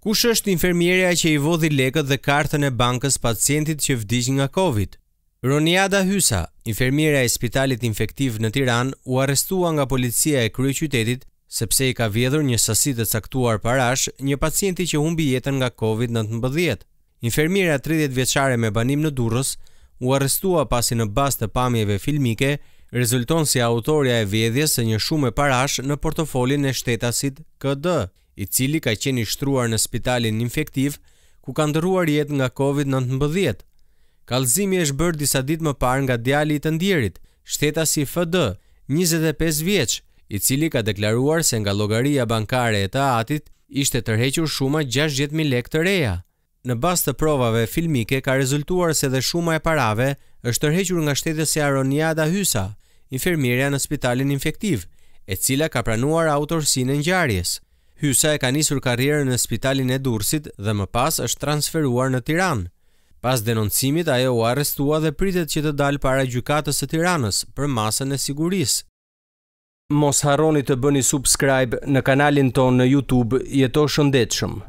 Kush është infermierja që i vodhi lekët dhe kartën e bankës pacientit që vdiq nga Covid? Roniada Hysa, infermierja e Spitalit Infektiv në Tiranë, u arrestua nga policia e kryeqytetit sepse i ka vjedhur një sasi të caktuar parash një pacienti që humbi jetën nga Covid-19. Infermiera 30 vjeçare me banim në Durrës u arrestua pasi në bazë të pamjeve filmike rezulton si autorja e vjedhjes së një shumë parash në portofolin e shtetasit KD i cili ka qenë i shtruar në spitalin infektiv ku ka ndëruar jetë nga COVID-19. Kalzimi është bërë disa ditë më parë nga djali i të ndjerit, si FD, 25 vjeç, i cili ka deklaruar se nga llogaria bankare e të atit ishte tërhequr shuma 60000 lekë të reja. Në bazë të provave filmike ka rezultuar se dhe shuma e parave është tërhequr nga shtetësi Aroniada Hysa, infermierja në spitalin infektiv, e cila ka pranuar autorsinë e ngjarjes. Hysa e ka nisur karrierën në spitalin e Durrësit dhe më pas është transferuar në Tiranë. Pas denoncimit ajo u arrestua dhe pritet që të dalë para gjykatës së Tiranës për masën e sigurisë. Mos harroni të bëni subscribe në kanalin ton në YouTube Jeto Shëndetshëm.